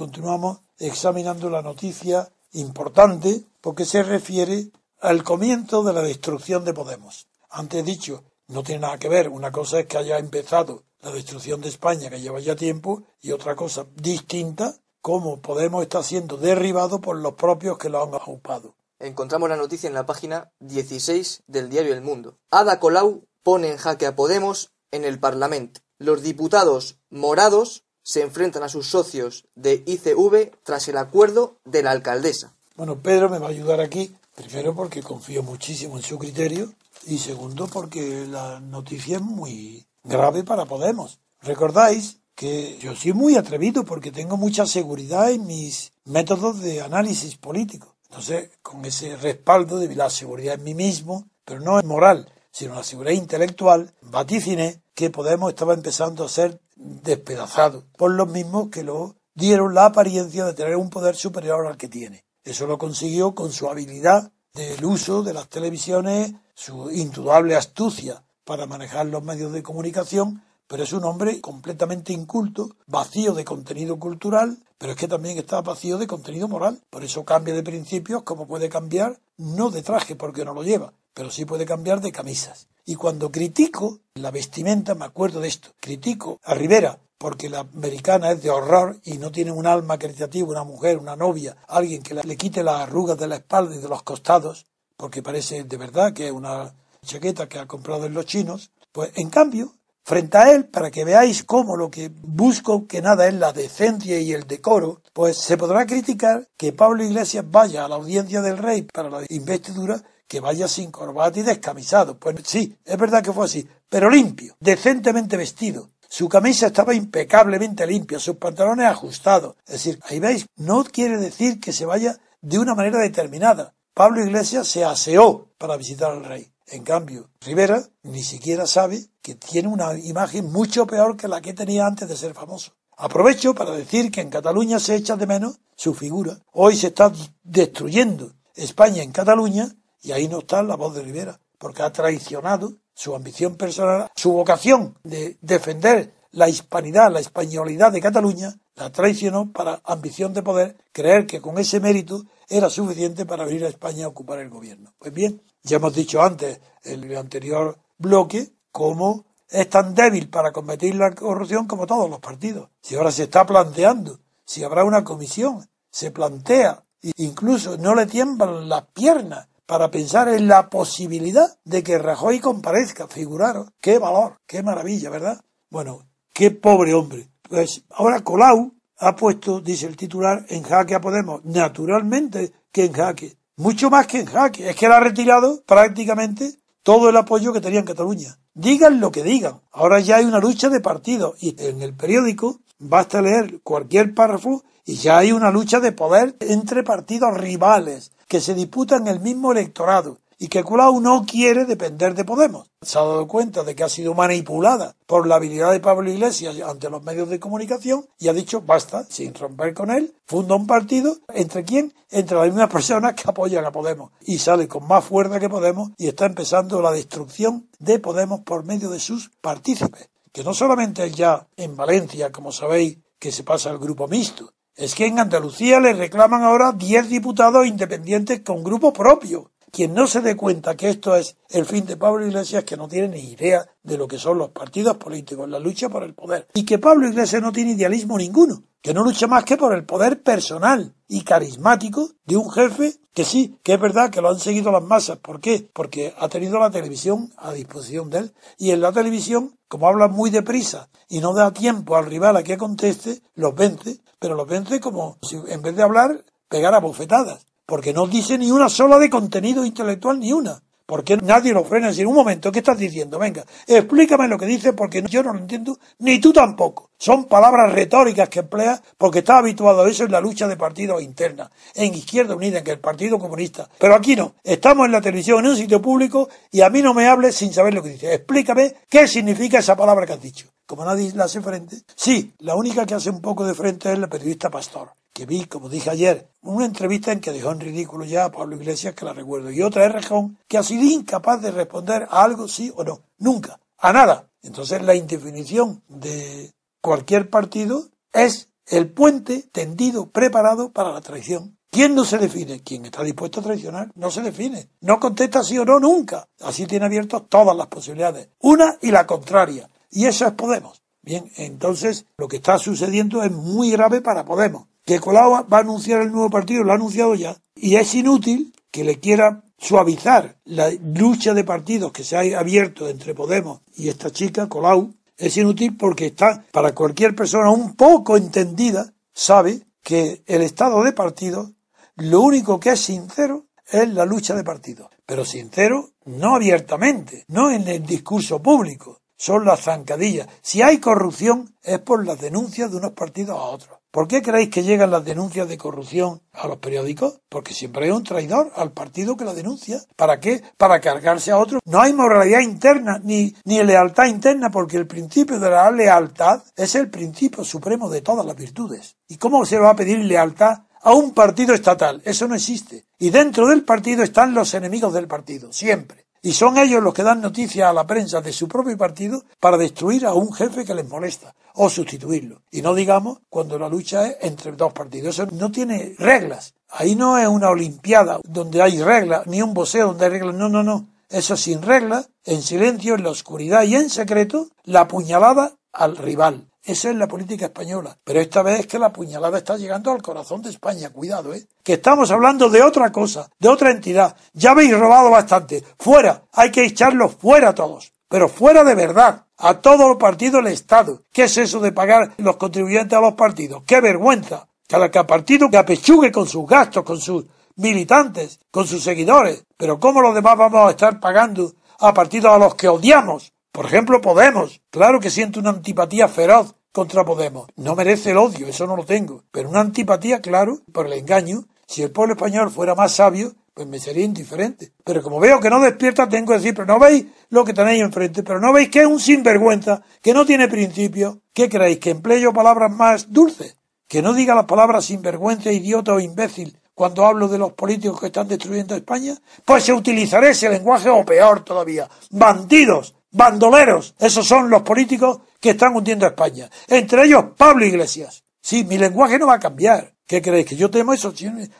Continuamos examinando la noticia importante porque se refiere al comienzo de la destrucción de Podemos. Antes dicho, no tiene nada que ver. Una cosa es que haya empezado la destrucción de España, que lleva ya tiempo, y otra cosa distinta, cómo Podemos está siendo derribado por los propios que lo han ocupado. Encontramos la noticia en la página 16 del diario El Mundo. Ada Colau pone en jaque a Podemos en el Parlamento. Los diputados morados se enfrentan a sus socios de ICV tras el acuerdo de la alcaldesa. Bueno, Pedro me va a ayudar aquí, primero porque confío muchísimo en su criterio y segundo porque la noticia es muy grave para Podemos. ¿Recordáis que yo soy muy atrevido porque tengo mucha seguridad en mis métodos de análisis político? Entonces, con ese respaldo de la seguridad en mí mismo, pero no en moral, sino la seguridad intelectual, vaticiné que Podemos estaba empezando a ser despedazado por los mismos que lo dieron la apariencia de tener un poder superior al que tiene. Eso lo consiguió con su habilidad del uso de las televisiones, su indudable astucia para manejar los medios de comunicación, pero es un hombre completamente inculto, vacío de contenido cultural, pero es que también está vacío de contenido moral. Por eso cambia de principios como puede cambiar, no de traje porque no lo lleva, pero sí puede cambiar de camisas. Y cuando critico la vestimenta, me acuerdo de esto, critico a Rivera, porque la americana es de horror y no tiene un alma creativa, una mujer, una novia, alguien que le quite las arrugas de la espalda y de los costados, porque parece de verdad que es una chaqueta que ha comprado en los chinos. Pues en cambio, frente a él, para que veáis cómo lo que busco que nada es la decencia y el decoro, pues se podrá criticar que Pablo Iglesias vaya a la audiencia del rey para la investidura que vaya sin corbata y descamisado. Pues sí, es verdad que fue así, pero limpio, decentemente vestido. Su camisa estaba impecablemente limpia, sus pantalones ajustados. Es decir, ahí veis, no quiere decir que se vaya de una manera determinada. Pablo Iglesias se aseó para visitar al rey. En cambio, Rivera ni siquiera sabe que tiene una imagen mucho peor que la que tenía antes de ser famoso. Aprovecho para decir que en Cataluña se echa de menos su figura. Hoy se está destruyendo España en Cataluña y ahí no está la voz de Rivera, porque ha traicionado su ambición personal, su vocación de defender la hispanidad, la españolidad de Cataluña, la traicionó para ambición de poder, creer que con ese mérito era suficiente para venir a España a ocupar el gobierno. Pues bien, ya hemos dicho antes, en el anterior bloque, cómo es tan débil para combatir la corrupción como todos los partidos. Si ahora se está planteando, si habrá una comisión, se plantea, e incluso no le tiemblan las piernas para pensar en la posibilidad de que Rajoy comparezca, figuraros, qué valor, qué maravilla, ¿verdad? Bueno, qué pobre hombre. Pues ahora Colau ha puesto, dice el titular, en jaque a Podemos, naturalmente que en jaque, mucho más que en jaque, es que él ha retirado prácticamente todo el apoyo que tenía en Cataluña. Digan lo que digan. Ahora ya hay una lucha de partidos y en el periódico Basta leer cualquier párrafo y ya hay una lucha de poder entre partidos rivales que se disputan el mismo electorado y que Colau no quiere depender de Podemos. Se ha dado cuenta de que ha sido manipulada por la habilidad de Pablo Iglesias ante los medios de comunicación y ha dicho basta, sin romper con él, funda un partido entre quién, entre las mismas personas que apoyan a Podemos y sale con más fuerza que Podemos y está empezando la destrucción de Podemos por medio de sus partícipes que no solamente es ya en Valencia, como sabéis, que se pasa al grupo mixto, es que en Andalucía le reclaman ahora 10 diputados independientes con grupo propio. Quien no se dé cuenta que esto es el fin de Pablo Iglesias, que no tiene ni idea de lo que son los partidos políticos, la lucha por el poder. Y que Pablo Iglesias no tiene idealismo ninguno, que no lucha más que por el poder personal y carismático de un jefe que sí, que es verdad que lo han seguido las masas. ¿Por qué? Porque ha tenido la televisión a disposición de él. Y en la televisión, como habla muy deprisa y no da tiempo al rival a que conteste, los vence, pero los vence como si en vez de hablar pegara bofetadas porque no dice ni una sola de contenido intelectual, ni una. Porque nadie lo frena. decir, un momento, ¿qué estás diciendo? Venga, explícame lo que dices porque yo no lo entiendo, ni tú tampoco. Son palabras retóricas que empleas porque estás habituado a eso en la lucha de partidos interna, en Izquierda Unida, en el Partido Comunista. Pero aquí no. Estamos en la televisión, en un sitio público, y a mí no me hables sin saber lo que dices. Explícame qué significa esa palabra que has dicho como nadie la hace frente. Sí, la única que hace un poco de frente es la periodista Pastor que vi, como dije ayer, una entrevista en que dejó en ridículo ya a Pablo Iglesias, que la recuerdo, y otra es Rejón, que ha sido incapaz de responder a algo sí o no, nunca, a nada. Entonces la indefinición de cualquier partido es el puente tendido, preparado para la traición. ¿Quién no se define? Quien está dispuesto a traicionar no se define. No contesta sí o no nunca. Así tiene abiertas todas las posibilidades, una y la contraria. Y eso es Podemos. Bien, entonces lo que está sucediendo es muy grave para Podemos que Colau va a anunciar el nuevo partido, lo ha anunciado ya, y es inútil que le quiera suavizar la lucha de partidos que se ha abierto entre Podemos y esta chica, Colau, es inútil porque está, para cualquier persona un poco entendida, sabe que el estado de partidos, lo único que es sincero es la lucha de partidos. Pero sincero no abiertamente, no en el discurso público, son las zancadillas. Si hay corrupción es por las denuncias de unos partidos a otros. ¿Por qué creéis que llegan las denuncias de corrupción a los periódicos? Porque siempre hay un traidor al partido que la denuncia. ¿Para qué? Para cargarse a otro. No hay moralidad interna ni, ni lealtad interna porque el principio de la lealtad es el principio supremo de todas las virtudes. ¿Y cómo se va a pedir lealtad a un partido estatal? Eso no existe. Y dentro del partido están los enemigos del partido, siempre. Y son ellos los que dan noticias a la prensa de su propio partido para destruir a un jefe que les molesta o sustituirlo. Y no digamos cuando la lucha es entre dos partidos. Eso no tiene reglas. Ahí no es una olimpiada donde hay reglas, ni un boxeo donde hay reglas. No, no, no. Eso sin reglas, en silencio, en la oscuridad y en secreto, la puñalada al rival. Esa es la política española. Pero esta vez es que la puñalada está llegando al corazón de España. Cuidado, ¿eh? Que estamos hablando de otra cosa, de otra entidad. Ya habéis robado bastante. Fuera. Hay que echarlos fuera a todos. Pero fuera de verdad. A todos los partidos del Estado. ¿Qué es eso de pagar los contribuyentes a los partidos? ¡Qué vergüenza! Cada partido que apechugue con sus gastos, con sus militantes, con sus seguidores. Pero ¿cómo los demás vamos a estar pagando a partidos a los que odiamos? Por ejemplo, Podemos. Claro que siento una antipatía feroz contra Podemos. No merece el odio, eso no lo tengo, pero una antipatía, claro, por el engaño. Si el pueblo español fuera más sabio, pues me sería indiferente. Pero como veo que no despierta, tengo que decir, pero no veis lo que tenéis enfrente, pero no veis que es un sinvergüenza, que no tiene principio. ¿Qué creéis que empleo palabras más dulces, que no diga las palabras sinvergüenza, idiota o imbécil cuando hablo de los políticos que están destruyendo España, pues se utilizará ese lenguaje o peor todavía, bandidos, Bandoleros, esos son los políticos que están hundiendo a España. Entre ellos Pablo Iglesias. Sí, mi lenguaje no va a cambiar. ¿Qué creéis? ¿Que yo temo eso?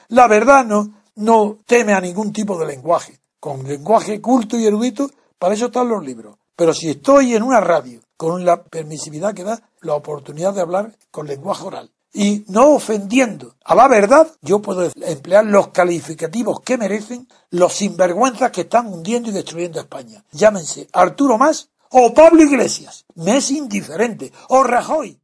La verdad no, no teme a ningún tipo de lenguaje. Con lenguaje culto y erudito, para eso están los libros. Pero si estoy en una radio, con la permisividad que da la oportunidad de hablar con lenguaje oral, y no ofendiendo. A la verdad, yo puedo emplear los calificativos que merecen los sinvergüenzas que están hundiendo y destruyendo España. Llámense Arturo Más o Pablo Iglesias. Me es indiferente. O Rajoy.